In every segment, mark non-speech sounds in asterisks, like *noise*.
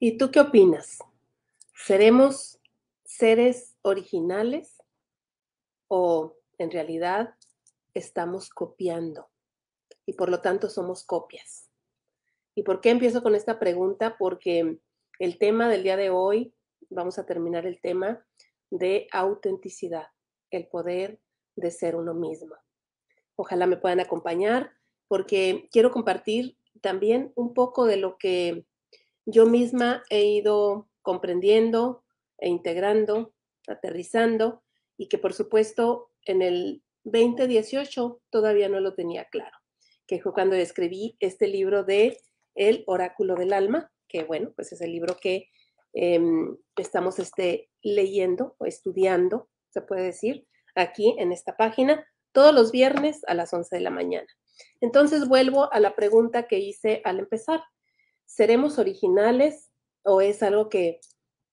¿Y tú qué opinas? ¿Seremos seres originales o en realidad estamos copiando y por lo tanto somos copias? ¿Y por qué empiezo con esta pregunta? Porque el tema del día de hoy, vamos a terminar el tema de autenticidad, el poder de ser uno mismo. Ojalá me puedan acompañar porque quiero compartir también un poco de lo que yo misma he ido comprendiendo e integrando, aterrizando, y que por supuesto en el 2018 todavía no lo tenía claro, que fue cuando escribí este libro de El oráculo del alma, que bueno, pues es el libro que em, estamos este, leyendo o estudiando, se puede decir, aquí en esta página, todos los viernes a las 11 de la mañana. Entonces vuelvo a la pregunta que hice al empezar. ¿Seremos originales o es algo que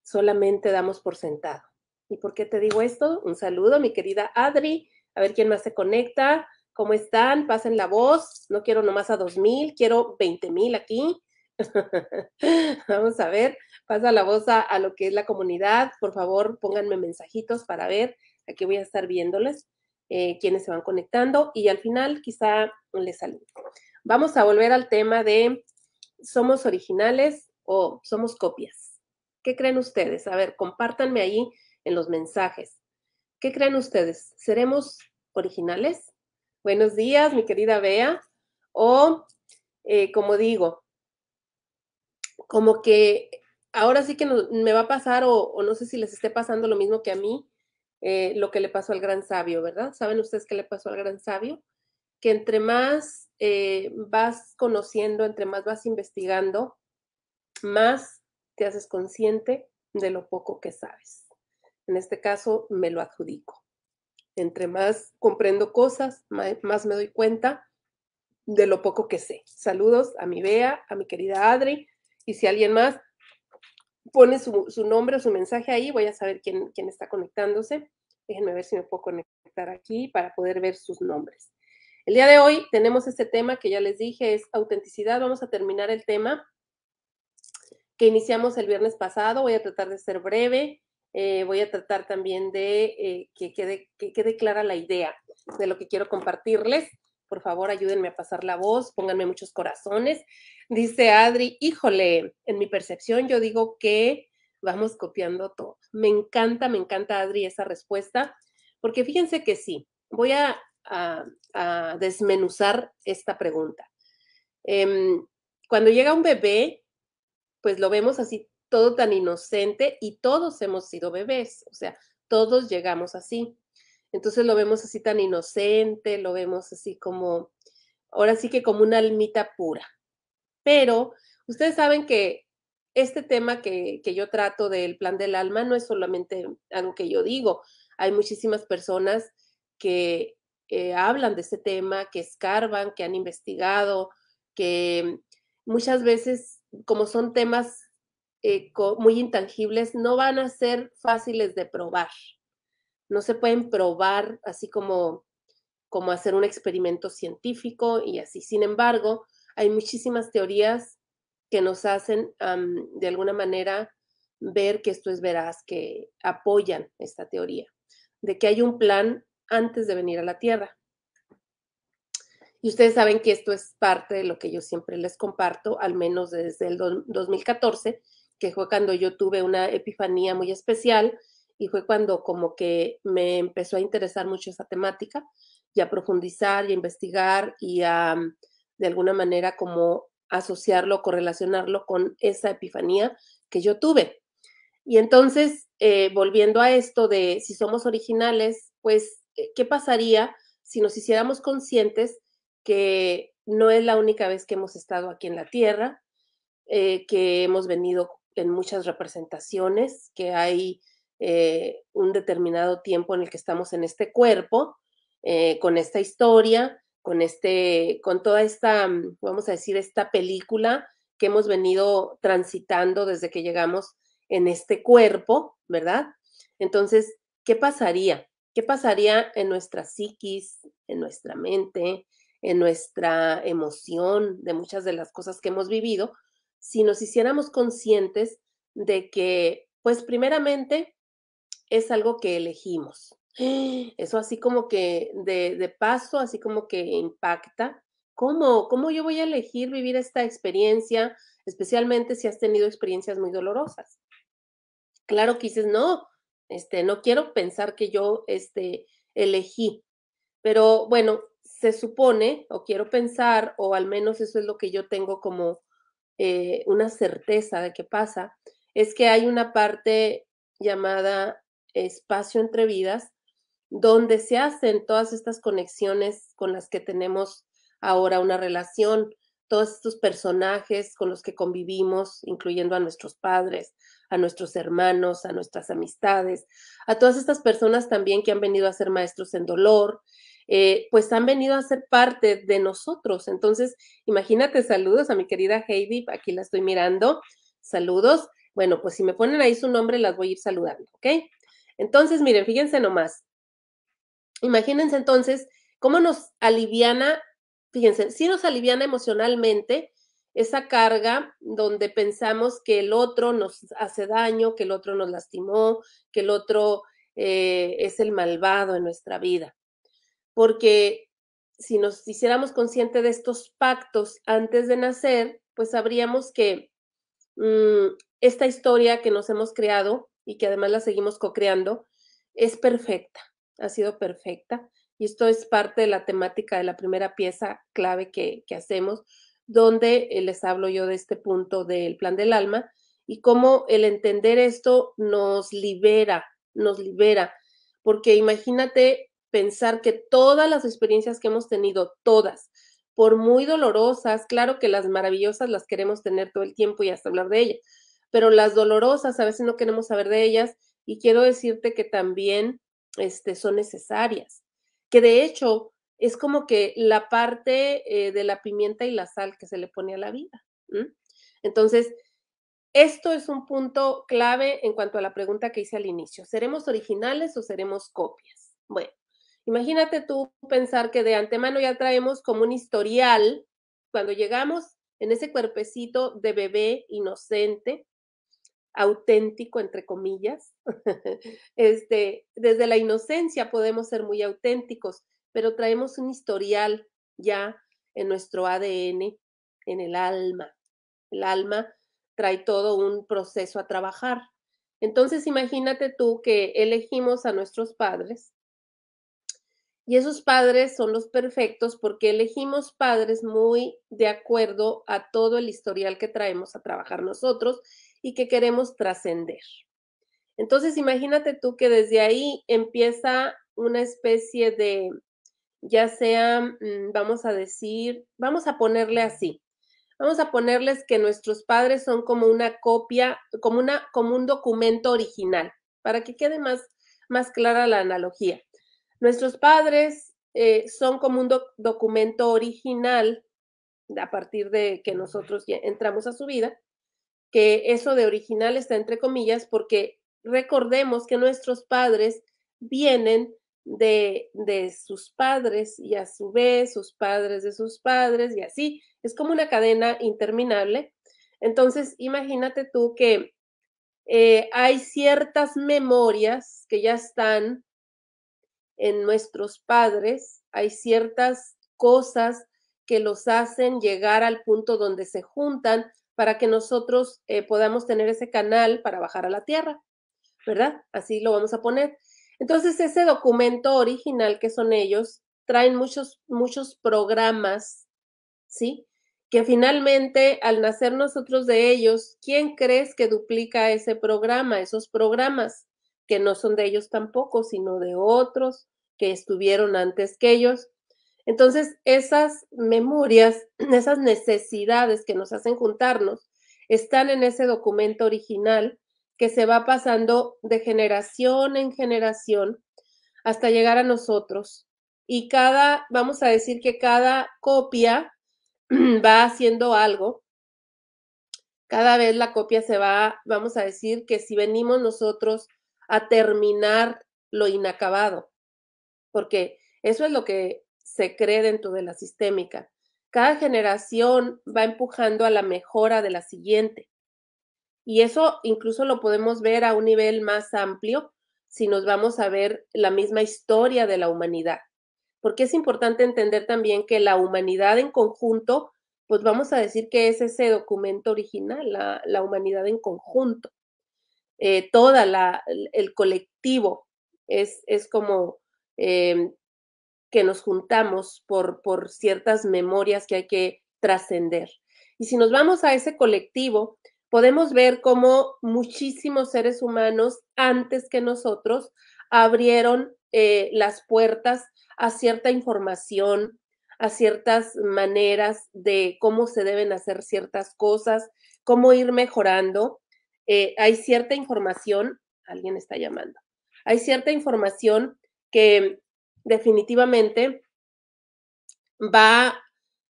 solamente damos por sentado? ¿Y por qué te digo esto? Un saludo, mi querida Adri. A ver quién más se conecta. ¿Cómo están? Pasen la voz. No quiero nomás a dos mil, quiero 20,000 mil aquí. *laughs* Vamos a ver. Pasa la voz a, lo que es la comunidad. Por favor, pónganme mensajitos para ver. Aquí voy a estar viéndoles eh, quiénes se van conectando y al final quizá les saludo. Vamos a volver al tema de somos originales o somos copias. ¿Qué creen ustedes? A ver, compártanme ahí en los mensajes. ¿Qué creen ustedes? ¿Seremos originales? Buenos días, mi querida Bea. O, eh, como digo, como que ahora sí que me va a pasar o, no sé si les esté pasando lo mismo que a mí, eh, lo que le pasó al gran sabio, ¿verdad? ¿Saben ustedes qué le pasó al gran sabio? que entre más eh, vas conociendo, entre más vas investigando, más te haces consciente de lo poco que sabes. En este caso, me lo adjudico. Entre más comprendo cosas, más, me doy cuenta de lo poco que sé. Saludos a mi Bea, a mi querida Adri, y si alguien más pone su, nombre o su mensaje ahí, voy a saber quién, quién está conectándose. Déjenme ver si me puedo conectar aquí para poder ver sus nombres. El día de hoy tenemos este tema que ya les dije, es autenticidad. Vamos a terminar el tema que iniciamos el viernes pasado. Voy a tratar de ser breve. Eh, voy a tratar también de eh, que, quede, que quede clara la idea de lo que quiero compartirles. Por favor, ayúdenme a pasar la voz, pónganme muchos corazones. Dice Adri, híjole, en mi percepción yo digo que vamos copiando todo. Me encanta, me encanta Adri esa respuesta, porque fíjense que sí, voy a a, desmenuzar esta pregunta. Em, cuando llega un bebé, pues lo vemos así todo tan inocente y todos hemos sido bebés, o sea, todos llegamos así. Entonces lo vemos así tan inocente, lo vemos así como, ahora sí que como una almita pura. Pero ustedes saben que este tema que, que yo trato del plan del alma no es solamente algo que yo digo, hay muchísimas personas que eh, hablan de este tema, que escarban, que han investigado, que muchas veces, como son temas eh, muy intangibles, no van a ser fáciles de probar. No se pueden probar así como, como hacer un experimento científico y así. Sin embargo, hay muchísimas teorías que nos hacen de alguna manera ver que esto es veraz, que apoyan esta teoría, de que hay un plan antes de venir a la Tierra. Y ustedes saben que esto es parte de lo que yo siempre les comparto, al menos desde el 2014, que fue cuando yo tuve una epifanía muy especial y fue cuando como que me empezó a interesar mucho esa temática y a profundizar y a investigar y a mm, de alguna manera como asociarlo, correlacionarlo con esa epifanía que yo tuve. Y entonces, eh, volviendo a esto de si somos originales, pues eh, ¿qué pasaría si nos hiciéramos conscientes que no es la única vez que hemos estado aquí en la Tierra, eh, que hemos venido en muchas representaciones, que hay eh, un determinado tiempo en el que estamos en este cuerpo, con esta historia, con este, con toda esta, mm, vamos a decir, esta película que hemos venido transitando desde que llegamos en este cuerpo, ¿verdad? Entonces, ¿qué pasaría? ¿Qué pasaría en nuestra psiquis, en nuestra mente, en nuestra emoción de muchas de las cosas que hemos vivido si nos hiciéramos conscientes de que, pues primeramente, es algo que elegimos. Eso así como que de, paso, así como que impacta. ¿Cómo? ¿Cómo yo voy a elegir vivir esta experiencia, especialmente si has tenido experiencias muy dolorosas? Claro que dices, no, este, no quiero pensar que yo este, elegí, pero bueno, se supone, o quiero pensar, o al menos eso es lo que yo tengo como eh, una certeza de que pasa, es que hay una parte llamada espacio entre vidas, donde se hacen todas estas conexiones con las que tenemos ahora una relación, todos estos personajes con los que convivimos, incluyendo a nuestros padres, a nuestros hermanos, a nuestras amistades, a todas estas personas también que han venido a ser maestros en dolor, eh, pues han venido a ser parte de nosotros. Entonces, imagínate, saludos a mi querida Heidi, aquí la estoy mirando, saludos. Bueno, pues si me ponen ahí su nombre, las voy a ir saludando, ¿ok? Entonces, miren, fíjense nomás. Imagínense entonces cómo nos aliviana, fíjense, sí nos aliviana emocionalmente esa carga donde pensamos que el otro nos hace daño, que el otro nos lastimó, que el otro eh, es el malvado en nuestra vida. Porque si nos hiciéramos consciente de estos pactos antes de nacer, pues sabríamos que mm, esta historia que nos hemos creado y que además la seguimos co-creando es perfecta, ha sido perfecta. Y esto es parte de la temática de la primera pieza clave que, que hacemos, donde eh, les hablo yo de este punto del plan del alma y cómo el entender esto nos libera, nos libera, porque imagínate pensar que todas las experiencias que hemos tenido, todas, por muy dolorosas, claro que las maravillosas las queremos tener todo el tiempo y hasta hablar de ellas, pero las dolorosas a veces no queremos saber de ellas y quiero decirte que también este, son necesarias, que de hecho es como que la parte eh, de la pimienta y la sal que se le pone a la vida. Entonces, esto es un punto clave en cuanto a la pregunta que hice al inicio. ¿Seremos originales o seremos copias? Bueno, imagínate tú pensar que de antemano ya traemos como un historial cuando llegamos en ese cuerpecito de bebé inocente, auténtico, entre comillas. *laughs* este, desde la inocencia podemos ser muy auténticos pero traemos un historial ya en nuestro ADN, en el alma. El alma trae todo un proceso a trabajar. Entonces imagínate tú que elegimos a nuestros padres y esos padres son los perfectos porque elegimos padres muy de acuerdo a todo el historial que traemos a trabajar nosotros y que queremos trascender. Entonces imagínate tú que desde ahí empieza una especie de ya sea, mm, vamos a decir, vamos a ponerle así, vamos a ponerles que nuestros padres son como una copia, como, una, como un documento original, para que quede más, más clara la analogía. Nuestros padres eh, son como un documento original a partir de que nosotros entramos a su vida, que eso de original está entre comillas porque recordemos que nuestros padres vienen de, de sus padres y a su vez sus padres de sus padres y así. Es como una cadena interminable. Entonces, imagínate tú que eh, hay ciertas memorias que ya están en nuestros padres, hay ciertas cosas que los hacen llegar al punto donde se juntan para que nosotros eh, podamos tener ese canal para bajar a la tierra, ¿verdad? Así lo vamos a poner. Entonces, ese documento original que son ellos, traen muchos, muchos programas, ¿sí? Que finalmente, al nacer nosotros de ellos, ¿quién crees que duplica ese programa, esos programas? Que no son de ellos tampoco, sino de otros que estuvieron antes que ellos. Entonces, esas memorias, *clears throat* esas necesidades que nos hacen juntarnos, están en ese documento original que se va pasando de generación en generación hasta llegar a nosotros. Y cada, vamos a decir que cada copia *clears throat* va haciendo algo. Cada vez la copia se va, vamos a decir que si venimos nosotros a terminar lo inacabado, porque eso es lo que se cree dentro de la sistémica. Cada generación va empujando a la mejora de la siguiente. Y eso incluso lo podemos ver a un nivel más amplio si nos vamos a ver la misma historia de la humanidad. Porque es importante entender también que la humanidad en conjunto, pues vamos a decir que es ese documento original, la, humanidad en conjunto. Eh, toda la, el colectivo es, es como eh, que nos juntamos por, por ciertas memorias que hay que trascender. Y si nos vamos a ese colectivo, podemos ver cómo muchísimos seres humanos antes que nosotros abrieron eh, las puertas a cierta información, a ciertas maneras de cómo se deben hacer ciertas cosas, cómo ir mejorando. Eh, hay cierta información, alguien está llamando, hay cierta información que definitivamente va,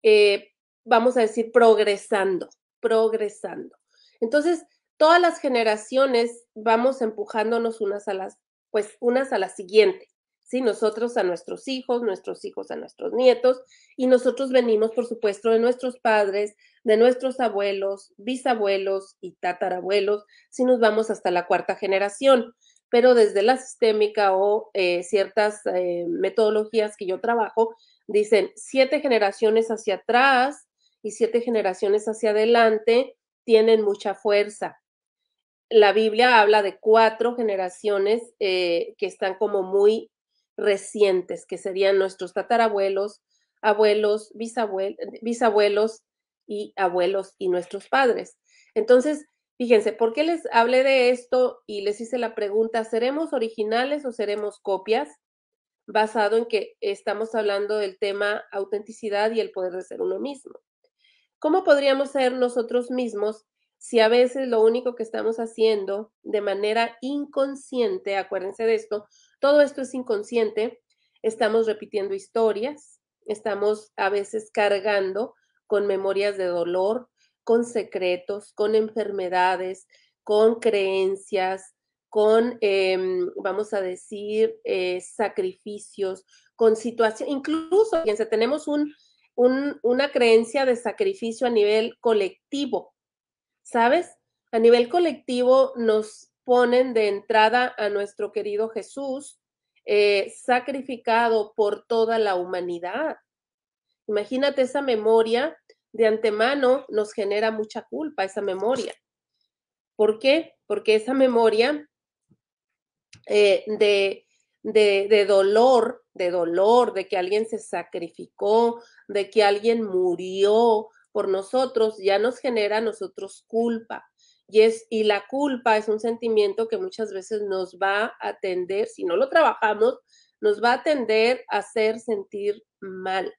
eh, vamos a decir, progresando, progresando. Entonces, todas las generaciones vamos empujándonos unas a las, pues unas a la siguiente, ¿sí? Nosotros a nuestros hijos, nuestros hijos a nuestros nietos, y nosotros venimos, por supuesto, de nuestros padres, de nuestros abuelos, bisabuelos y tatarabuelos, si nos vamos hasta la cuarta generación. Pero desde la sistémica o eh, ciertas eh, metodologías que yo trabajo, dicen siete generaciones hacia atrás y siete generaciones hacia adelante tienen mucha fuerza. La Biblia habla de cuatro generaciones eh, que están como muy recientes, que serían nuestros tatarabuelos, abuelos, bisabuelos y abuelos y nuestros padres. Entonces, fíjense, ¿por qué les hablé de esto y les hice la pregunta, ¿seremos originales o seremos copias? Basado en que estamos hablando del tema autenticidad y el poder de ser uno mismo. ¿Cómo podríamos ser nosotros mismos si a veces lo único que estamos haciendo de manera inconsciente, acuérdense de esto, todo esto es inconsciente, estamos repitiendo historias, estamos a veces cargando con memorias de dolor, con secretos, con enfermedades, con creencias, con, em, vamos a decir, eh, sacrificios, con situaciones, incluso, fíjense, tenemos un, una creencia de sacrificio a nivel colectivo, ¿sabes? A nivel colectivo nos ponen de entrada a nuestro querido Jesús eh, sacrificado por toda la humanidad. Imagínate esa memoria de antemano nos genera mucha culpa, esa memoria. ¿Por qué? Porque esa memoria eh, de, de, de, dolor, de dolor, de que alguien se sacrificó, de que alguien murió por nosotros, ya nos genera a nosotros culpa. Y, es, y la culpa es un sentimiento que muchas veces nos va a atender, si no lo trabajamos, nos va a atender a hacer sentir mal,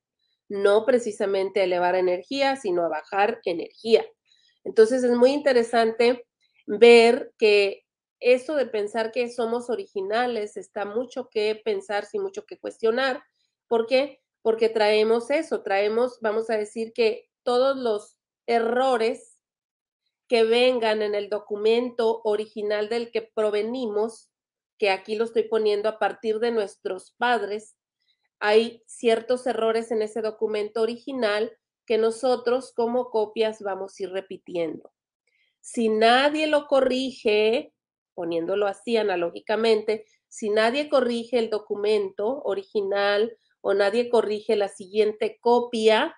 no precisamente elevar energía, sino a bajar energía. Entonces es muy interesante ver que eso de pensar que somos originales está mucho que pensar, y mucho que cuestionar. porque porque traemos eso, traemos, vamos a decir que todos los errores que vengan en el documento original del que provenimos, que aquí lo estoy poniendo a partir de nuestros padres, hay ciertos errores en ese documento original que nosotros como copias vamos a ir repitiendo. Si nadie lo corrige, poniéndolo así analógicamente, si nadie corrige el documento original o nadie corrige la siguiente copia,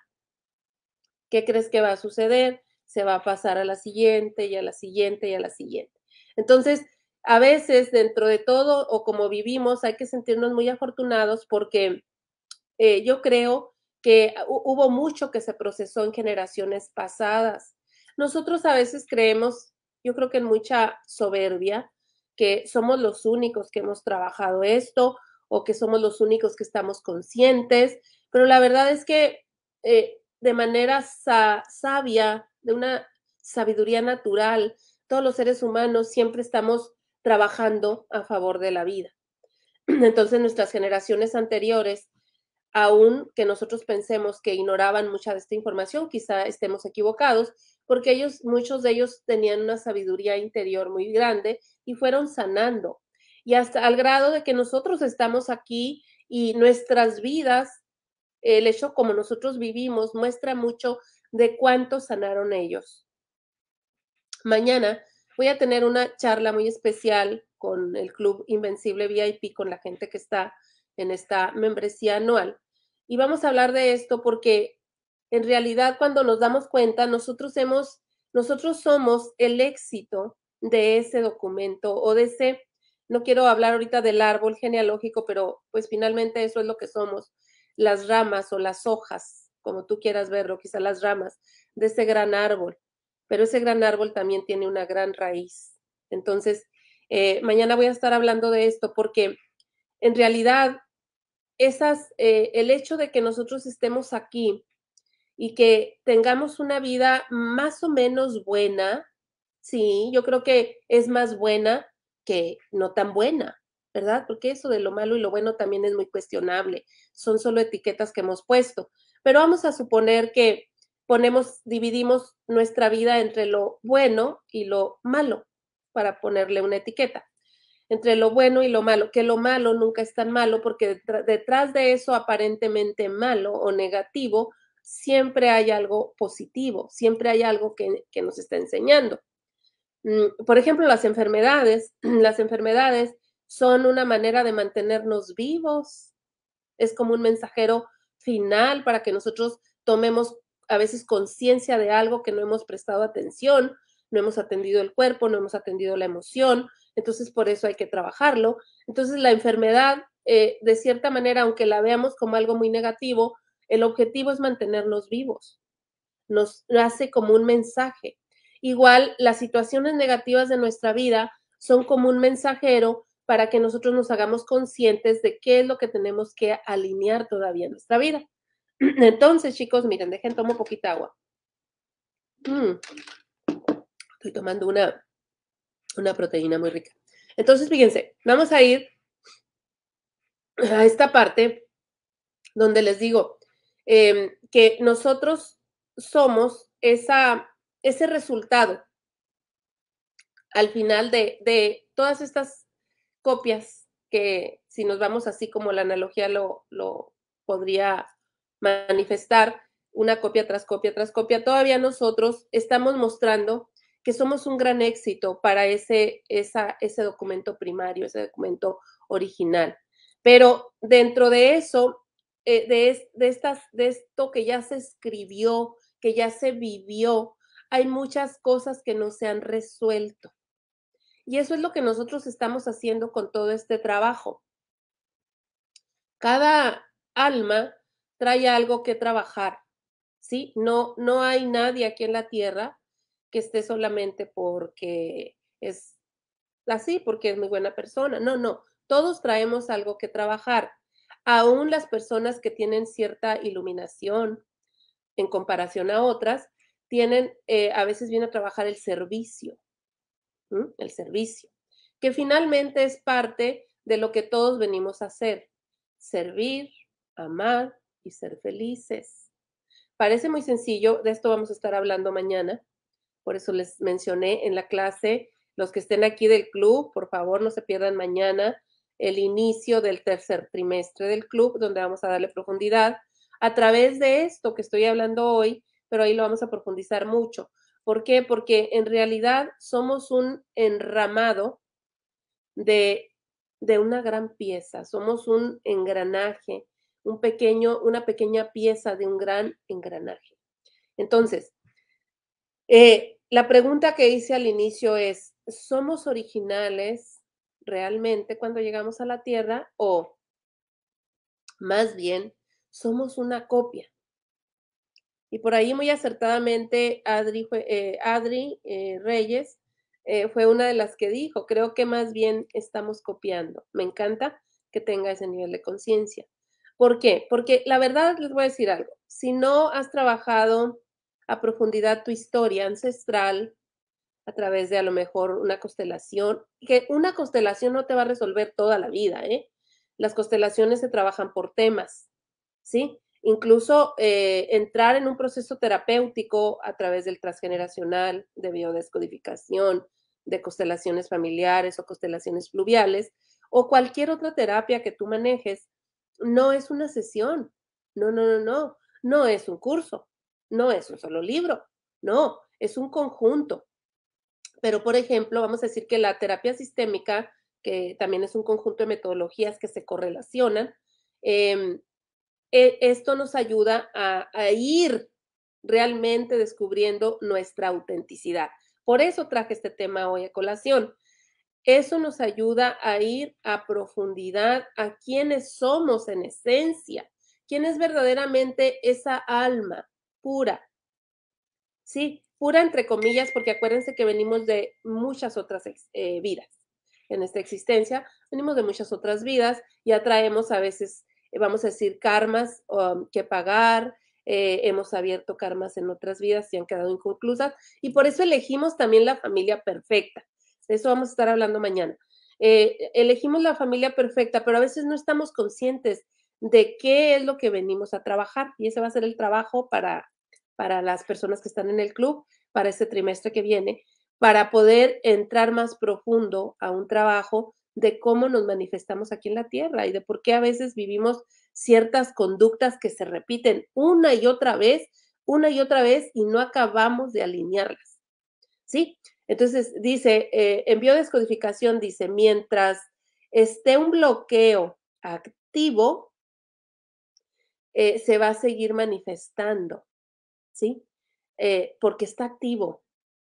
¿qué crees que va a suceder? Se va a pasar a la siguiente y a la siguiente y a la siguiente. Entonces, a veces dentro de todo o como vivimos hay que sentirnos muy afortunados porque eh, yo creo que hubo mucho que se procesó en generaciones pasadas. Nosotros a veces creemos, yo creo que en mucha soberbia, que somos los únicos que hemos trabajado esto o que somos los únicos que estamos conscientes, pero la verdad es que eh, de manera sabia, de una sabiduría natural, todos los seres humanos siempre estamos trabajando a favor de la vida. *clears throat* Entonces nuestras generaciones anteriores, aun que nosotros pensemos que ignoraban mucha de esta información, quizá estemos equivocados, porque ellos, muchos de ellos tenían una sabiduría interior muy grande y fueron sanando y hasta al grado de que nosotros estamos aquí y nuestras vidas, el hecho como nosotros vivimos, muestra mucho de cuánto sanaron ellos. Mañana voy a tener una charla muy especial con el Club Invencible VIP, con la gente que está en esta membresía anual. Y vamos a hablar de esto porque en realidad cuando nos damos cuenta, nosotros hemos, nosotros somos el éxito de ese documento o de ese no quiero hablar ahorita del árbol genealógico, pero pues finalmente eso es lo que somos, las ramas o las hojas, como tú quieras verlo, quizás las ramas de ese gran árbol, pero ese gran árbol también tiene una gran raíz. Entonces, eh, mañana voy a estar hablando de esto porque en realidad esas, eh, el hecho de que nosotros estemos aquí y que tengamos una vida más o menos buena, sí, yo creo que es más buena, que no tan buena, ¿verdad? Porque eso de lo malo y lo bueno también es muy cuestionable. Son solo etiquetas que hemos puesto. Pero vamos a suponer que ponemos, dividimos nuestra vida entre lo bueno y lo malo, para ponerle una etiqueta, entre lo bueno y lo malo, que lo malo nunca es tan malo porque detrás de eso aparentemente malo o negativo, siempre hay algo positivo, siempre hay algo que, que nos está enseñando. Mm, por ejemplo, las enfermedades, *clears throat* las enfermedades son una manera de mantenernos vivos. Es como un mensajero final para que nosotros tomemos a veces conciencia de algo que no hemos prestado atención, no hemos atendido el cuerpo, no hemos atendido la emoción, entonces por eso hay que trabajarlo. Entonces la enfermedad, eh, de cierta manera, aunque la veamos como algo muy negativo, el objetivo es mantenernos vivos. Nos hace como un mensaje. Igual, las situaciones negativas de nuestra vida son como un mensajero para que nosotros nos hagamos conscientes de qué es lo que tenemos que alinear todavía en nuestra vida. *clears throat* Entonces, chicos, miren, dejen, tomo poquita agua. *clears throat* Estoy tomando una, una proteína muy rica. Entonces, fíjense, vamos a ir a esta parte donde les digo em, que nosotros somos esa ese resultado al final de, todas estas copias que si nos vamos así como la analogía lo, podría manifestar, una copia tras copia tras copia, todavía nosotros estamos mostrando que somos un gran éxito para ese, esa, ese documento primario, ese documento original. Pero dentro de eso, eh, de, estas, de esto que ya se escribió, que ya se vivió, hay muchas cosas que no se han resuelto. Y eso es lo que nosotros estamos haciendo con todo este trabajo. Cada alma trae algo que trabajar, ¿sí? No, no hay nadie aquí en la tierra que esté solamente porque es así, porque es muy buena persona. No, no, todos traemos algo que trabajar. Aún las personas que tienen cierta iluminación en comparación a otras, tienen, eh, a veces viene a trabajar el servicio, el servicio, que finalmente es parte de lo que todos venimos a hacer, servir, amar y ser felices. Parece muy sencillo, de esto vamos a estar hablando mañana, por eso les mencioné en la clase, los que estén aquí del club, por favor no se pierdan mañana el inicio del tercer trimestre del club, donde vamos a darle profundidad a través de esto que estoy hablando hoy, pero ahí lo vamos a profundizar mucho. ¿Por qué? Porque en realidad somos un enramado de, de una gran pieza, somos un engranaje, un pequeño, una pequeña pieza de un gran engranaje. Entonces, eh, la pregunta que hice al inicio es, ¿somos originales realmente cuando llegamos a la Tierra o más bien somos una copia? Y por ahí muy acertadamente Adri, eh, eh, Reyes eh, fue una de las que dijo, creo que más bien estamos copiando. Me encanta que tenga ese nivel de conciencia. ¿Por qué? Porque la verdad les voy a decir algo, si no has trabajado a profundidad tu historia ancestral a través de a lo mejor una constelación, que una constelación no te va a resolver toda la vida, ¿eh? Las constelaciones se trabajan por temas, ¿sí? incluso eh, entrar en un proceso terapéutico a través del transgeneracional, de biodescodificación, de constelaciones familiares o constelaciones fluviales, o cualquier otra terapia que tú manejes, no es una sesión, no, no, no, no, no es un curso, no es un solo libro, no, es un conjunto. Pero, por ejemplo, vamos a decir que la terapia sistémica, que también es un conjunto de metodologías que se correlacionan, em, e, esto nos ayuda a, ir realmente descubriendo nuestra autenticidad. Por eso traje este tema hoy a colación. Eso nos ayuda a ir a profundidad a quiénes somos en esencia, quién es verdaderamente esa alma pura. Sí, pura entre comillas, porque acuérdense que venimos de muchas otras eh, vidas en esta existencia, venimos de muchas otras vidas y atraemos a veces eh, vamos a decir, karmas um, que pagar, eh, hemos abierto karmas en otras vidas y han quedado inconclusas, y por eso elegimos también la familia perfecta. De eso vamos a estar hablando mañana. Eh, elegimos la familia perfecta, pero a veces no estamos conscientes de qué es lo que venimos a trabajar, y ese va a ser el trabajo para, para las personas que están en el club, para este trimestre que viene, para poder entrar más profundo a un trabajo de cómo nos manifestamos aquí en la tierra y de por qué a veces vivimos ciertas conductas que se repiten una y otra vez, una y otra vez y no acabamos de alinearlas. ¿Sí? Entonces dice, eh, en biodescodificación dice, mientras esté un bloqueo activo, eh, se va a seguir manifestando, ¿sí? Eh, porque está activo,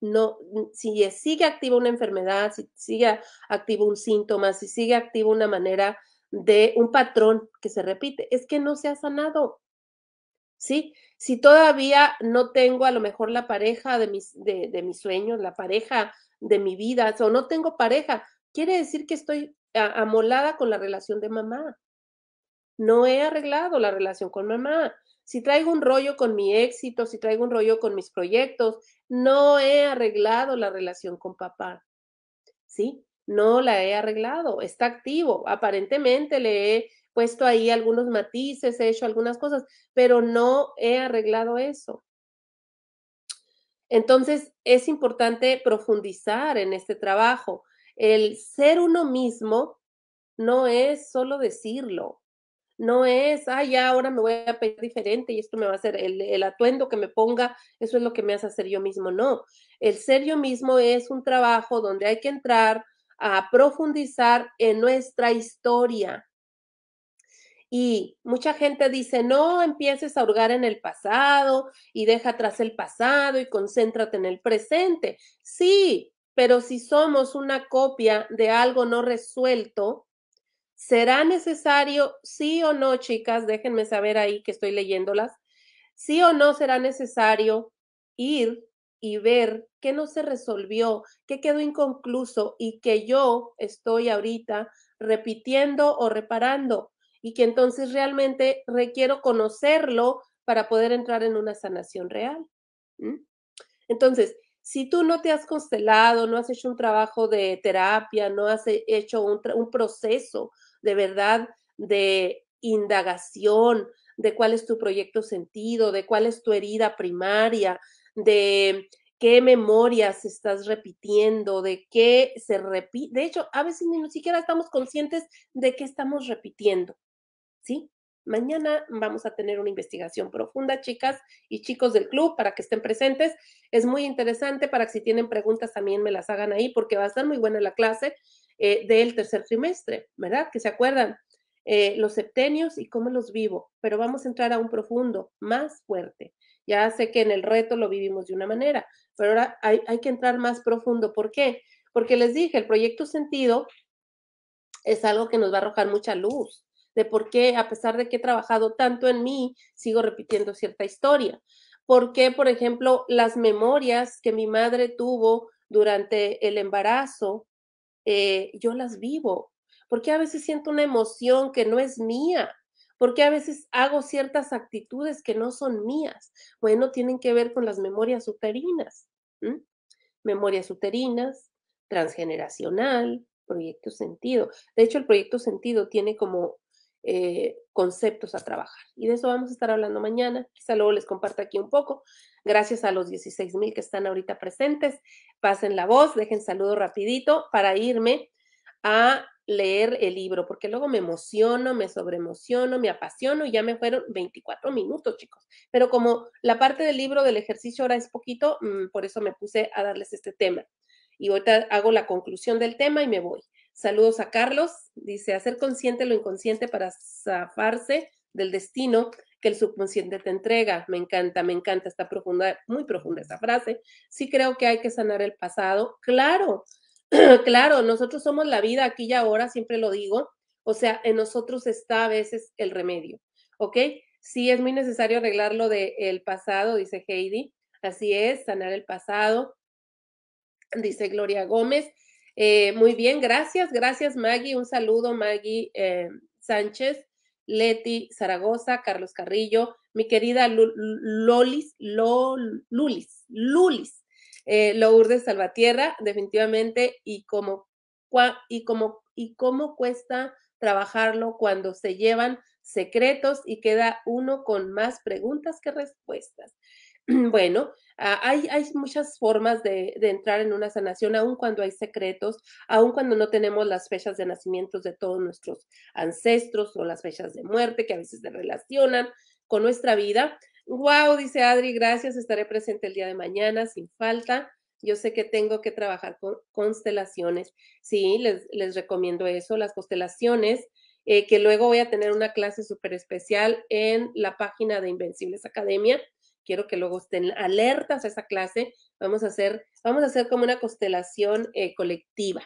no, mm, si sigue activa una enfermedad, si sigue activo un síntoma, si sigue activa una manera de un patrón que se repite, es que no se ha sanado. ¿Sí? Si todavía no tengo a lo mejor la pareja de mis, de mis sueños, la pareja de mi vida, o no tengo pareja, quiere decir que estoy amolada con la relación de mamá. No he arreglado la relación con mamá si traigo un rollo con mi éxito, si traigo un rollo con mis proyectos, no he arreglado la relación con papá. ¿Sí? No la he arreglado, está activo. Aparentemente le he puesto ahí algunos matices, he hecho algunas cosas, pero no he arreglado eso. Entonces, es importante profundizar en este trabajo. El ser uno mismo no es solo decirlo, no es, ah, ya ahora me voy a pedir diferente y esto me va a hacer, el, el atuendo que me ponga, eso es lo que me hace ser yo mismo, no. El ser yo mismo es un trabajo donde hay que entrar a profundizar en nuestra historia. Y mucha gente dice, no empieces a hurgar en el pasado y deja atrás el pasado y concéntrate en el presente. Sí, pero si somos una copia de algo no resuelto, ¿Será necesario, sí o no, chicas? Déjenme saber ahí que estoy leyéndolas. Sí o no será necesario ir y ver qué no se resolvió, qué quedó inconcluso y que yo estoy ahorita repitiendo o reparando y que entonces realmente requiero conocerlo para poder entrar en una sanación real. Entonces, si tú no te has constelado, no has hecho un trabajo de terapia, no has hecho un proceso de verdad de indagación, de cuál es tu proyecto sentido, de cuál es tu herida primaria, de qué memorias estás repitiendo, de qué se repite. De hecho, a veces ni siquiera estamos conscientes de qué estamos repitiendo. ¿Sí? Mañana vamos a tener una investigación profunda, chicas y chicos del club, para que estén presentes. Es muy interesante para que si tienen preguntas también me las hagan ahí, porque va a estar muy buena la clase eh, del tercer trimestre, ¿verdad? Que se acuerdan eh, los septenios y cómo los vivo, pero vamos a entrar a un profundo, más fuerte. Ya sé que en el reto lo vivimos de una manera, pero ahora hay, hay que entrar más profundo. ¿Por qué? Porque les dije, el proyecto sentido es algo que nos va a arrojar mucha luz de por qué, a pesar de que he trabajado tanto en mí, sigo repitiendo cierta historia. ¿Por qué, por ejemplo, las memorias que mi madre tuvo durante el embarazo eh, yo las vivo? porque a veces siento una emoción que no es mía? porque a veces hago ciertas actitudes que no son mías? Bueno, tienen que ver con las memorias uterinas. Memorias uterinas, transgeneracional, proyecto sentido. De hecho, el proyecto sentido tiene como eh, conceptos a trabajar. Y de eso vamos a estar hablando mañana. Quizá luego les comparto aquí un poco. Gracias a los 16 mil que están ahorita presentes. Pasen la voz, dejen saludo rapidito para irme a leer el libro, porque luego me emociono, me sobreemociono, me apasiono y ya me fueron 24 minutos, chicos. Pero como la parte del libro del ejercicio ahora es poquito, mm, por eso me puse a darles este tema. Y ahorita hago la conclusión del tema y me voy. Saludos a Carlos. Dice, hacer consciente lo inconsciente para zafarse del destino que el subconsciente te entrega. Me encanta, me encanta, esta profunda, muy profunda esa frase. Sí creo que hay que sanar el pasado. Claro, *clears throat* claro, nosotros somos la vida aquí y ahora, siempre lo digo. O sea, en nosotros está a veces el remedio, ¿ok? Sí es muy necesario arreglar lo del pasado, dice Heidi. Así es, sanar el pasado, dice Gloria Gómez. Eh, muy bien, gracias, gracias Maggie. Un saludo Maggie eh, Sánchez, Leti Zaragoza, Carlos Carrillo, mi querida Lulis, Lolis, Lulis, Lulis, eh, Lourdes Salvatierra, definitivamente, y como, y y cómo cuesta trabajarlo cuando se llevan secretos y queda uno con más preguntas que respuestas. *clears throat* Bueno, Ah, hay, muchas formas de, entrar en una sanación, aun cuando hay secretos, aun cuando no tenemos las fechas de nacimientos de todos nuestros ancestros o las fechas de muerte que a veces se relacionan con nuestra vida. Wow, dice Adri, gracias, estaré presente el día de mañana sin falta. Yo sé que tengo que trabajar con constelaciones. Sí, les, recomiendo eso, las constelaciones. Eh, que luego voy a tener una clase súper especial en la página de Invencibles Academia quiero que luego estén alertas a esa clase. Vamos a hacer, vamos a hacer como una constelación eh, colectiva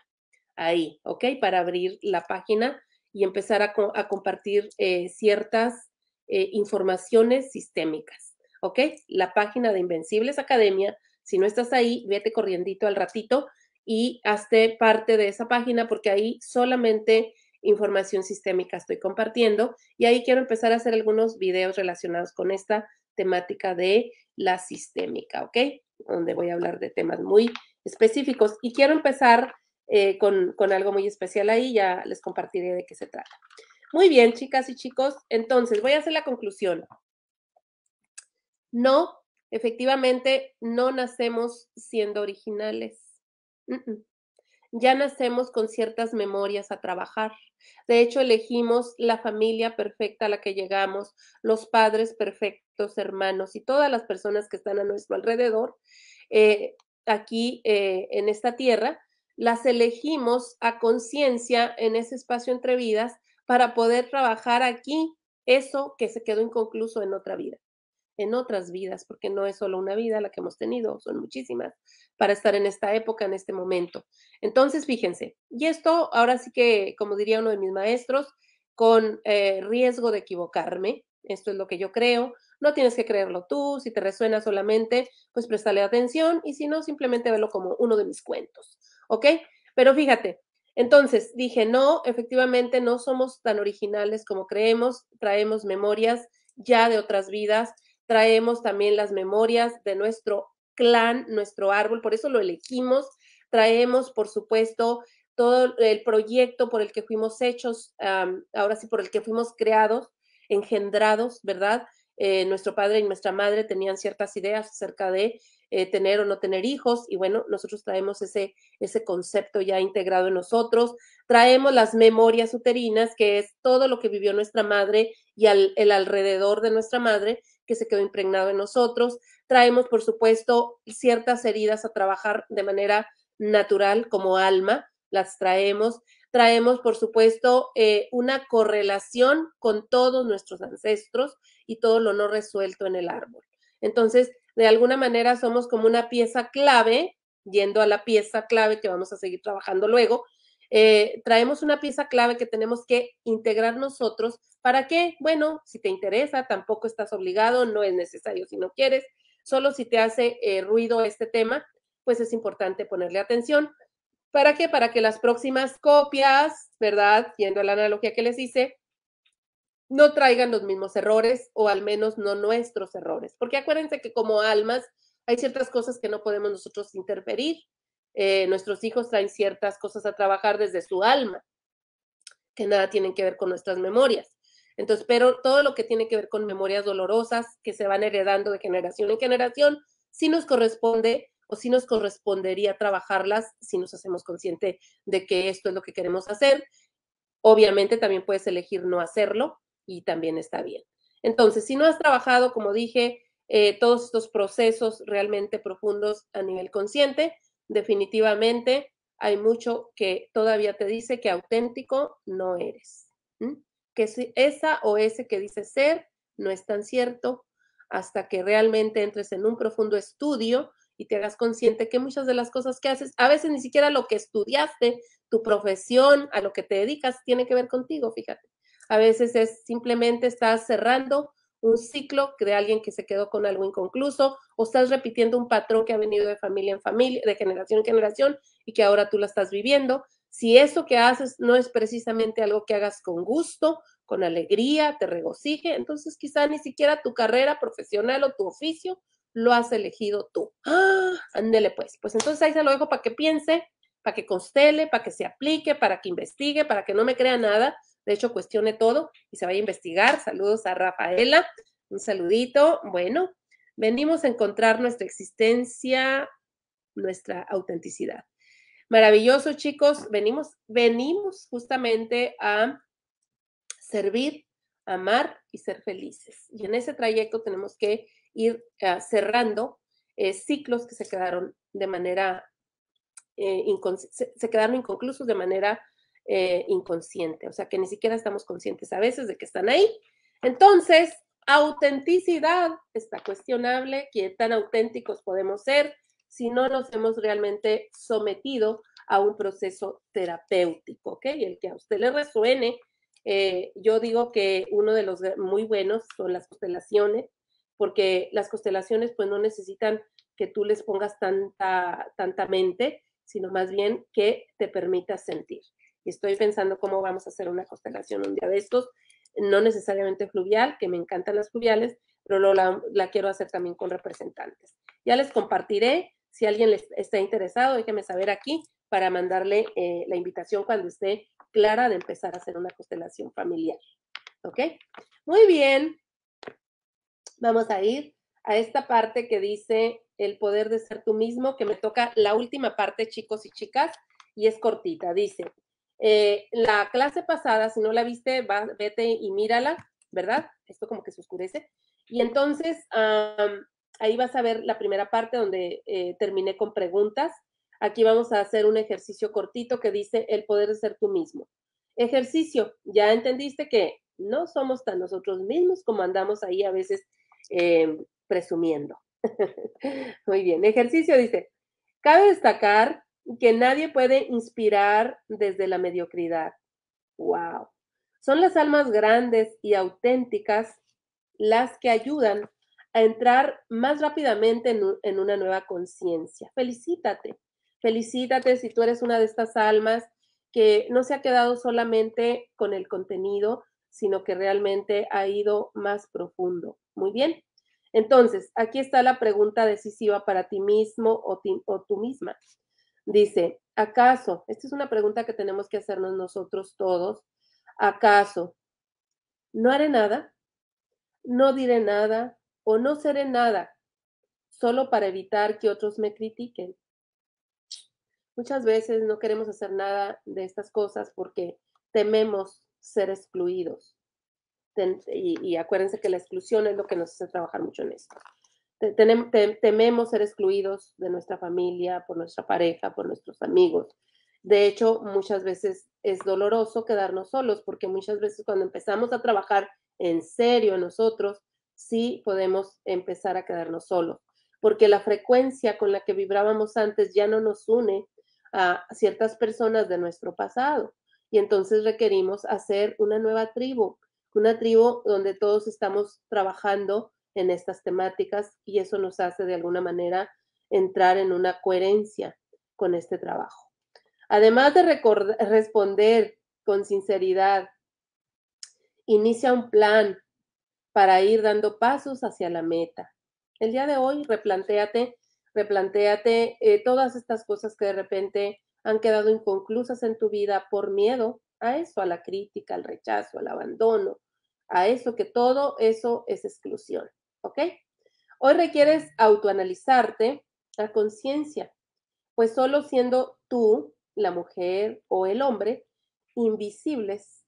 ahí, ¿ok? Para abrir la página y empezar a, compartir eh, ciertas eh, informaciones sistémicas, ¿ok? La página de Invencibles Academia, si no estás ahí, vete corriendito al ratito y hazte parte de esa página porque ahí solamente información sistémica estoy compartiendo y ahí quiero empezar a hacer algunos videos relacionados con esta temática de la sistémica, ¿ok? Donde voy a hablar de temas muy específicos. Y quiero empezar eh, con, algo muy especial ahí, ya les compartiré de qué se trata. Muy bien, chicas y chicos, entonces voy a hacer la conclusión. No, efectivamente, no nacemos siendo originales. Ya nacemos con ciertas memorias a trabajar. De hecho, elegimos la familia perfecta a la que llegamos, los padres perfectos hermanos y todas las personas que están a nuestro alrededor, eh, aquí eh, en esta tierra, las elegimos a conciencia en ese espacio entre vidas para poder trabajar aquí eso que se quedó inconcluso en otra vida, en otras vidas, porque no es solo una vida la que hemos tenido, son muchísimas, para estar en esta época, en este momento. Entonces, fíjense, y esto ahora sí que, como diría uno de mis maestros, con eh, riesgo de equivocarme, esto es lo que yo creo, no tienes que creerlo tú, si te resuena solamente, pues préstale atención y si no, simplemente velo como uno de mis cuentos, ¿ok? Pero fíjate, entonces dije, no, efectivamente no somos tan originales como creemos, traemos memorias ya de otras vidas, traemos también las memorias de nuestro clan, nuestro árbol, por eso lo elegimos, traemos, por supuesto, todo el proyecto por el que fuimos hechos, ahora sí, por el que fuimos creados, engendrados, ¿verdad? Eh, nuestro padre y nuestra madre tenían ciertas ideas acerca de eh, tener o no tener hijos y bueno, nosotros traemos ese, ese concepto ya integrado en nosotros, traemos las memorias uterinas, que es todo lo que vivió nuestra madre y el alrededor de nuestra madre que se quedó impregnado en nosotros, traemos por supuesto ciertas heridas a trabajar de manera natural como alma, las traemos, traemos, por supuesto, eh, una correlación con todos nuestros ancestros y todo lo no resuelto en el árbol. Entonces, de alguna manera somos como una pieza clave, yendo a la pieza clave que vamos a seguir trabajando luego, eh, traemos una pieza clave que tenemos que integrar nosotros. ¿Para que, Bueno, si te interesa, tampoco estás obligado, no es necesario si no quieres, solo si te hace eh, ruido este tema, pues es importante ponerle atención. ¿Para qué? Para que las próximas copias, ¿verdad? Yendo a la analogía que les hice, no traigan los mismos errores o al menos no nuestros errores. Porque acuérdense que como almas hay ciertas cosas que no podemos nosotros interferir. Eh, nuestros hijos traen ciertas cosas a trabajar desde su alma, que nada tienen que ver con nuestras memorias. Entonces, pero todo lo que tiene que ver con memorias dolorosas que se van heredando de generación en generación, sí nos corresponde si nos correspondería trabajarlas si nos hacemos consciente de que esto es lo que queremos hacer. Obviamente también puedes elegir no hacerlo y también está bien. Entonces, si no has trabajado, como dije, eh, todos estos procesos realmente profundos a nivel consciente, definitivamente hay mucho que todavía te dice que auténtico no eres. Que esa o ese que dice ser no es tan cierto hasta que realmente entres en un profundo estudio y te hagas consciente que muchas de las cosas que haces, a veces ni siquiera lo que estudiaste, tu profesión, a lo que te dedicas, tiene que ver contigo, fíjate. A veces es simplemente estás cerrando un ciclo de alguien que se quedó con algo inconcluso o estás repitiendo un patrón que ha venido de familia en familia, de generación en generación y que ahora tú la estás viviendo. Si eso que haces no es precisamente algo que hagas con gusto con alegría, te regocije. Entonces quizá ni siquiera tu carrera profesional o tu oficio lo has elegido tú. ¡Ah! Ándele pues. Pues entonces ahí se lo dejo para que piense, para que constele, para que se aplique, para que investigue, para que no me crea nada. De hecho, cuestione todo y se vaya a investigar. Saludos a Rafaela. Un saludito. Bueno, venimos a encontrar nuestra existencia, nuestra autenticidad. Maravilloso, chicos. Venimos, venimos justamente a servir, amar y ser felices. Y en ese trayecto tenemos que ir ah, cerrando eh, ciclos que se quedaron de manera, eh, quedaron inconclusos de manera eh, inconsciente, o sea que ni siquiera estamos conscientes a veces de que están ahí. Entonces, autenticidad está cuestionable, qué tan auténticos podemos ser si no nos hemos realmente sometido a un proceso terapéutico, ¿ok? El que a usted le resuene eh, yo digo que uno de los muy buenos son las constelaciones, porque las constelaciones pues no necesitan que tú les pongas tanta, tanta mente, sino más bien que te permitas sentir. Y estoy pensando cómo vamos a hacer una constelación un día de estos, no necesariamente fluvial, que me encantan las fluviales, pero la, quiero hacer también con representantes. Ya les compartiré, si alguien está interesado, déjenme saber aquí para mandarle eh, la invitación cuando esté clara de empezar a hacer una constelación familiar. ¿Ok? Muy bien. Vamos a ir a esta parte que dice el poder de ser tú mismo, que me toca la última parte, chicos y chicas, y es cortita. Dice, eh, la clase pasada, si no la viste, vete y mírala, ¿verdad? Esto como que se oscurece. Y entonces, ahí vas a ver la primera parte donde eh, terminé con preguntas Aquí vamos a hacer un ejercicio cortito que dice el poder de ser tú mismo. Ejercicio, ya entendiste que no somos tan nosotros mismos como andamos ahí a veces em, presumiendo. *laughs* Muy bien, ejercicio dice, cabe destacar que nadie puede inspirar desde la mediocridad. ¡Wow! Son las almas grandes y auténticas las que ayudan a entrar más rápidamente en una nueva conciencia. Felicítate Felicítate si tú eres una de estas almas que no se ha quedado solamente con el contenido, sino que realmente ha ido más profundo. Muy bien. Entonces, aquí está la pregunta decisiva para ti mismo o, tú misma. Dice, ¿acaso? Esta es una pregunta que tenemos que hacernos nosotros todos. ¿Acaso no haré nada? ¿No diré nada? ¿O no seré nada? Solo para evitar que otros me critiquen. Muchas veces no queremos hacer nada de estas cosas porque tememos ser excluidos. y, acuérdense que la exclusión es lo que nos hace trabajar mucho en esto. tememos ser excluidos de nuestra familia, por nuestra pareja, por nuestros amigos. De hecho, muchas veces es doloroso quedarnos solos porque muchas veces cuando empezamos a trabajar en serio nosotros, sí podemos empezar a quedarnos solos porque la frecuencia con la que vibrábamos antes ya no nos une a ciertas personas de nuestro pasado. Y entonces requerimos hacer una nueva tribu, una tribu donde todos estamos trabajando en estas temáticas y eso nos hace de alguna manera entrar en una coherencia con este trabajo. Además de responder con sinceridad, inicia un plan para ir dando pasos hacia la meta. El día de hoy replantéate replantéate eh, todas estas cosas que de repente han quedado inconclusas en tu vida por miedo a eso, a la crítica, al rechazo, al abandono, a eso, que todo eso es exclusión. ¿Ok? Hoy requieres autoanalizarte la conciencia, pues solo siendo tú, la mujer o el hombre, invisibles,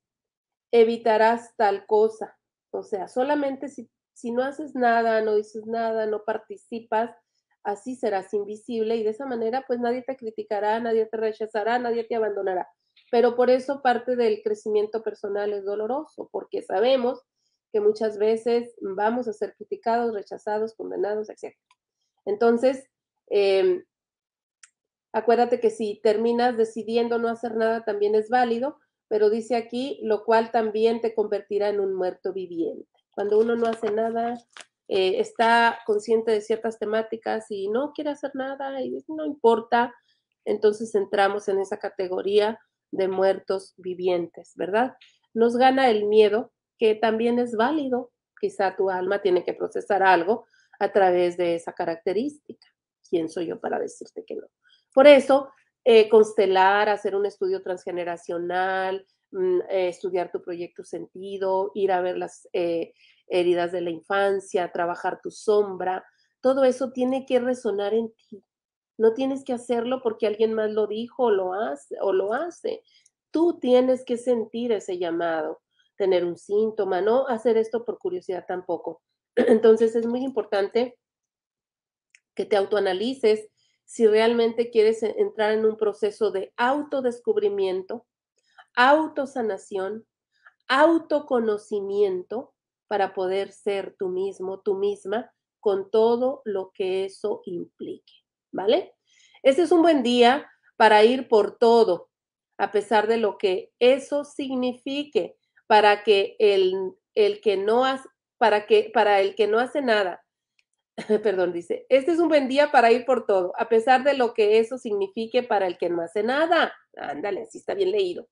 evitarás tal cosa. O sea, solamente si, si no haces nada, no dices nada, no participas, así serás invisible y de esa manera pues nadie te criticará, nadie te rechazará, nadie te abandonará. Pero por eso parte del crecimiento personal es doloroso, porque sabemos que muchas veces vamos a ser criticados, rechazados, condenados, etc. Entonces, em, acuérdate que si terminas decidiendo no hacer nada, también es válido, pero dice aquí, lo cual también te convertirá en un muerto viviente. Cuando uno no hace nada, eh, está consciente de ciertas temáticas y no quiere hacer nada y no importa, entonces entramos en esa categoría de muertos vivientes, ¿verdad? Nos gana el miedo, que también es válido, quizá tu alma tiene que procesar algo a través de esa característica. ¿Quién soy yo para decirte que no? Por eso, eh, constelar, hacer un estudio transgeneracional, mm, eh, estudiar tu proyecto sentido, ir a ver las, heridas de la infancia, trabajar tu sombra, todo eso tiene que resonar en ti. No tienes que hacerlo porque alguien más lo dijo o lo hace. O lo hace. Tú tienes que sentir ese llamado, tener un síntoma, no hacer esto por curiosidad tampoco. *clears throat* Entonces es muy importante que te autoanalices si realmente quieres e-, entrar en un proceso de autodescubrimiento, autosanación, autoconocimiento para poder ser tú mismo, tú misma, con todo lo que eso implique, ¿vale? Este es un buen día para ir por todo, a pesar de lo que eso signifique, para que el, el que no hace, para que para el que no hace nada, *laughs* perdón, dice, este es un buen día para ir por todo, a pesar de lo que eso signifique para el que no hace nada. Ándale, así está bien leído.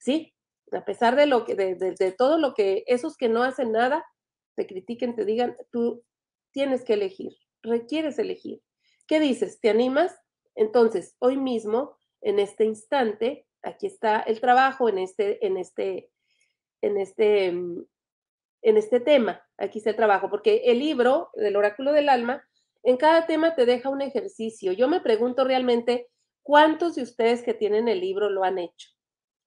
¿Sí? a pesar de, lo que, de, todo lo que esos que no hacen nada te critiquen, te digan, tú tienes que elegir, requieres elegir. ¿Qué dices? ¿Te animas? Entonces, hoy mismo, en este instante, aquí está el trabajo en este, en este, en este, mm, en este tema. Aquí está el trabajo, porque el libro del oráculo del alma, en cada tema te deja un ejercicio. Yo me pregunto realmente cuántos de ustedes que tienen el libro lo han hecho.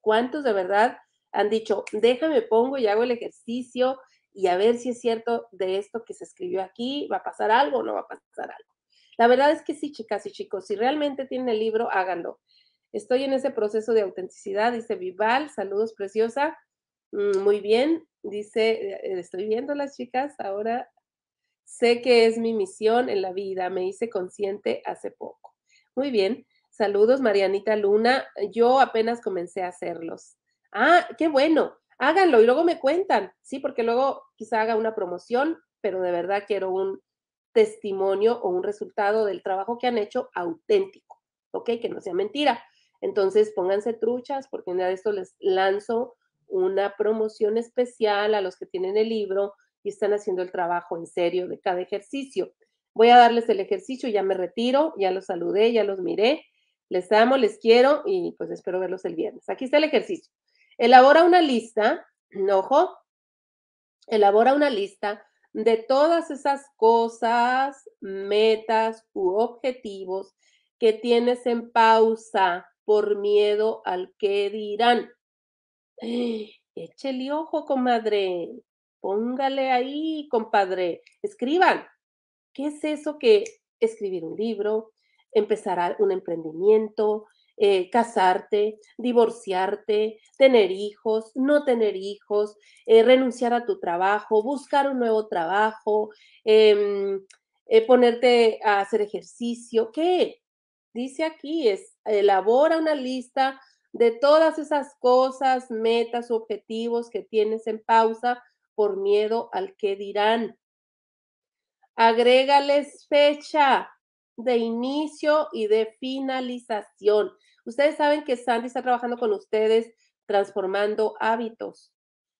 ¿Cuántos de verdad han dicho, déjame pongo y hago el ejercicio y a ver si es cierto de esto que se escribió aquí, va a pasar algo o no va a pasar algo. La verdad es que sí, chicas y chicos, si realmente tienen el libro, háganlo. Estoy en ese proceso de autenticidad, dice Vival, saludos preciosa. Mm, muy bien, dice, eh, estoy viendo las chicas ahora. Sé que es mi misión en la vida, me hice consciente hace poco. Muy bien, saludos Marianita Luna, yo apenas comencé a hacerlos. Ah, qué bueno, háganlo y luego me cuentan, ¿sí? Porque luego quizá haga una promoción, pero de verdad quiero un testimonio o un resultado del trabajo que han hecho auténtico, ¿ok? Que no sea mentira. Entonces pónganse truchas, porque en esto les lanzo una promoción especial a los que tienen el libro y están haciendo el trabajo en serio de cada ejercicio. Voy a darles el ejercicio, ya me retiro, ya los saludé, ya los miré. Les amo, les quiero y pues espero verlos el viernes. Aquí está el ejercicio. Elabora una lista, ojo, elabora una lista de todas esas cosas, metas u objetivos que tienes en pausa por miedo al que dirán. *gasps* Échele ojo, comadre. Póngale ahí, compadre. Escriban. ¿Qué es eso que escribir un libro, empezar un emprendimiento, eh, casarte, divorciarte, tener hijos, no tener hijos, eh, renunciar a tu trabajo, buscar un nuevo trabajo, em, eh, ponerte a hacer ejercicio. ¿Qué? Dice aquí, es, elabora una lista de todas esas cosas, metas, objetivos que tienes en pausa por miedo al que dirán. Agrégales fecha de inicio y de finalización. Ustedes saben que Sandy está trabajando con ustedes transformando hábitos.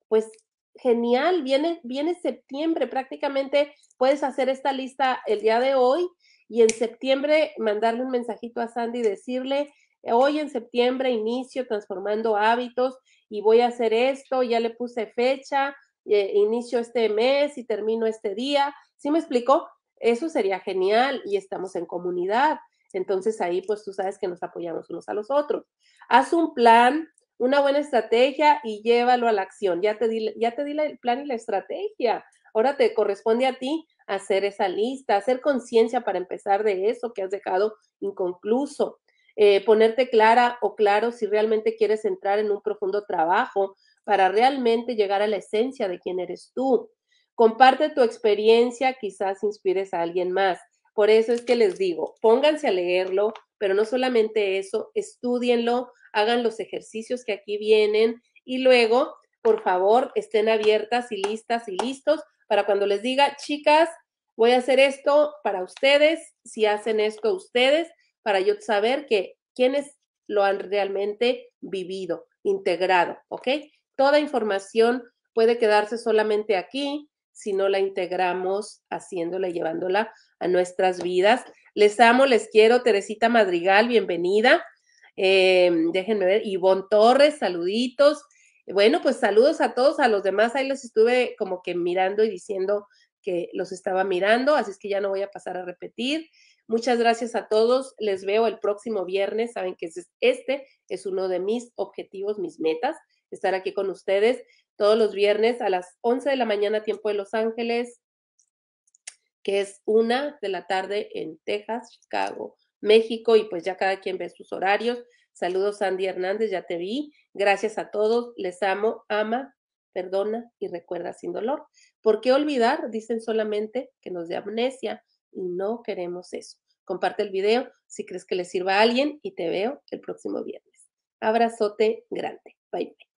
Pues genial, viene, viene septiembre, prácticamente puedes hacer esta lista el día de hoy y en septiembre mandarle un mensajito a Sandy y decirle, hoy en septiembre inicio transformando hábitos y voy a hacer esto, ya le puse fecha, eh, inicio este mes y termino este día. ¿Sí me explicó? Eso sería genial y estamos en comunidad. Entonces ahí pues tú sabes que nos apoyamos unos a los otros. Haz un plan, una buena estrategia y llévalo a la acción. Ya te di, ya te di el plan y la estrategia. Ahora te corresponde a ti hacer esa lista, hacer conciencia para empezar de eso que has dejado inconcluso. Eh, ponerte clara o claro si realmente quieres entrar en un profundo trabajo para realmente llegar a la esencia de quién eres tú. Comparte tu experiencia, quizás inspires a alguien más. Por eso es que les digo, pónganse a leerlo, pero no solamente eso, estudienlo, hagan los ejercicios que aquí vienen y luego, por favor, estén abiertas y listas y listos para cuando les diga, chicas, voy a hacer esto para ustedes, si hacen esto ustedes, para yo saber que quienes lo han realmente vivido, integrado, ¿ok? Toda información puede quedarse solamente aquí, si no la integramos haciéndola y llevándola a nuestras vidas. Les amo, les quiero. Teresita Madrigal, bienvenida. Em, déjenme ver. Ivonne Torres, saluditos. Bueno, pues saludos a todos, a los demás. Ahí los estuve como que mirando y diciendo que los estaba mirando, así es que ya no voy a pasar a repetir. Muchas gracias a todos. Les veo el próximo viernes. Saben que este es uno de mis objetivos, mis metas, estar aquí con ustedes todos los viernes a las 11 de la mañana, tiempo de Los Ángeles, que es una de la tarde en Texas, Chicago, México, y pues ya cada quien ve sus horarios. Saludos, Sandy Hernández, ya te vi. Gracias a todos, les amo, ama, perdona y recuerda sin dolor. ¿Por qué olvidar? Dicen solamente que nos da amnesia y no queremos eso. Comparte el video si crees que le sirva a alguien y te veo el próximo viernes. Abrazote grande. Bye bye.